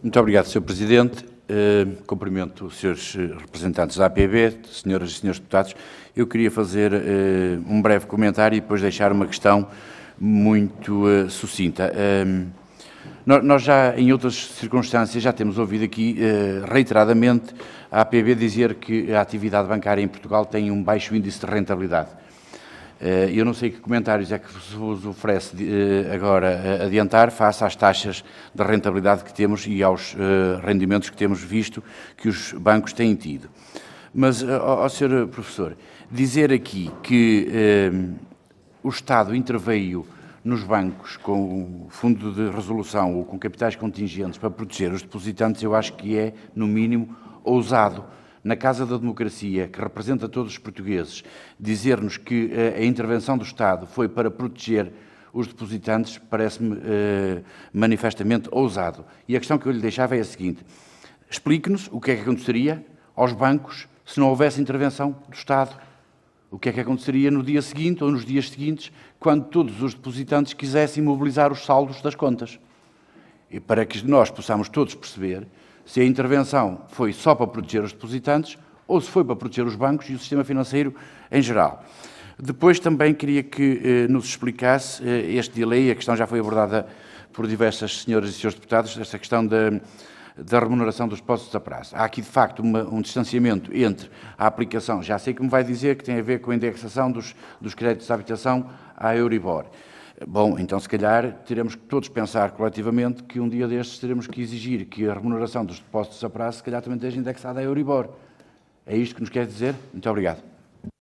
Muito obrigado, Sr. Presidente. Uh, cumprimento os senhores eh, representantes da APB, senhoras e senhores deputados. Eu queria fazer uh, um breve comentário e depois deixar uma questão muito uh, sucinta. Ehm, nós já, em outras circunstâncias, já temos ouvido aqui reiteradamente a APB dizer que a atividade bancária em Portugal tem um baixo índice de rentabilidade. Eh, eu não sei que comentários é que se vos oferece eh, agora eh, adiantar face às taxas de rentabilidade que temos e aos rendimentos que temos visto que os bancos têm tido. Mas, ó, ó Sr. Professor, dizer aqui que eh, o Estado interveio nos bancos com o fundo de resolução ou com capitais contingentes para proteger os depositantes, eu acho que é, no mínimo, ousado na Casa da Democracia, que representa todos os portugueses, dizer-nos que eh, a intervenção do Estado foi para proteger os depositantes parece-me eh, manifestamente ousado. E a questão que eu lhe deixava é a seguinte: explique-nos o que é que aconteceria aos bancos se não houvesse intervenção do Estado. O que é que aconteceria no dia seguinte ou nos dias seguintes, quando todos os depositantes quisessem mobilizar os saldos das contas? E para que nós possamos todos perceber se a intervenção foi só para proteger os depositantes ou se foi para proteger os bancos e o sistema financeiro em geral. Depois também queria que eh, nos explicasse eh, este delay, a questão já foi abordada por diversas senhoras e senhores deputados, esta questão da, da remuneração dos postos a prazo. Há aqui, de facto, uma, um distanciamento entre a aplicação, já sei que me vai dizer que tem a ver com a indexação dos, dos créditos de habitação à Euribor. Bom, então se calhar teremos que todos pensar coletivamente que um dia destes teremos que exigir que a remuneração dos depósitos a prazo se calhar também esteja indexada a Euribor. É isto que nos quer dizer? Muito obrigado.